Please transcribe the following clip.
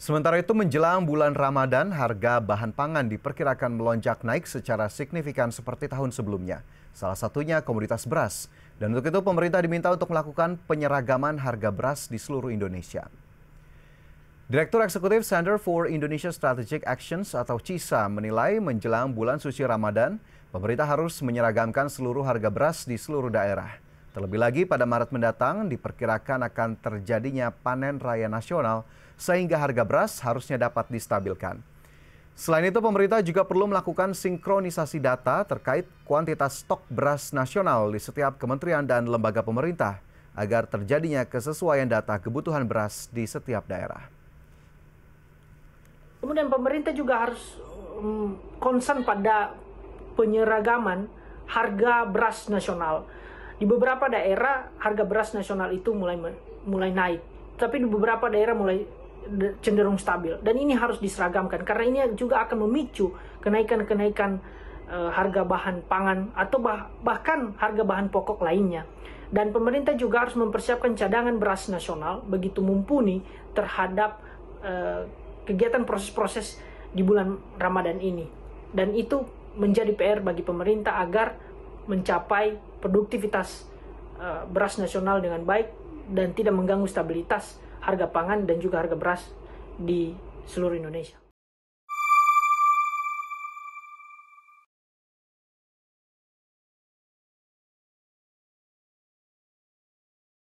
Sementara itu menjelang bulan Ramadan, harga bahan pangan diperkirakan melonjak naik secara signifikan seperti tahun sebelumnya. Salah satunya komoditas beras. Dan untuk itu pemerintah diminta untuk melakukan penyeragaman harga beras di seluruh Indonesia. Direktur Eksekutif Center for Indonesia Strategic Actions atau CISA menilai menjelang bulan suci Ramadan, pemerintah harus menyeragamkan seluruh harga beras di seluruh daerah. Terlebih lagi pada Maret mendatang diperkirakan akan terjadinya panen raya nasional sehingga harga beras harusnya dapat distabilkan. Selain itu, pemerintah juga perlu melakukan sinkronisasi data terkait kuantitas stok beras nasional di setiap kementerian dan lembaga pemerintah agar terjadinya kesesuaian data kebutuhan beras di setiap daerah. Kemudian pemerintah juga harus konsen mm, pada penyeragaman harga beras nasional di beberapa daerah harga beras nasional itu mulai mulai naik, tapi di beberapa daerah mulai cenderung stabil. Dan ini harus diseragamkan karena ini juga akan memicu kenaikan-kenaikan uh, harga bahan pangan atau bah, bahkan harga bahan pokok lainnya. Dan pemerintah juga harus mempersiapkan cadangan beras nasional begitu mumpuni terhadap uh, kegiatan proses-proses di bulan Ramadan ini. Dan itu menjadi PR bagi pemerintah agar mencapai produktivitas eh, beras nasional dengan baik dan tidak mengganggu stabilitas harga pangan dan juga harga beras di seluruh Indonesia.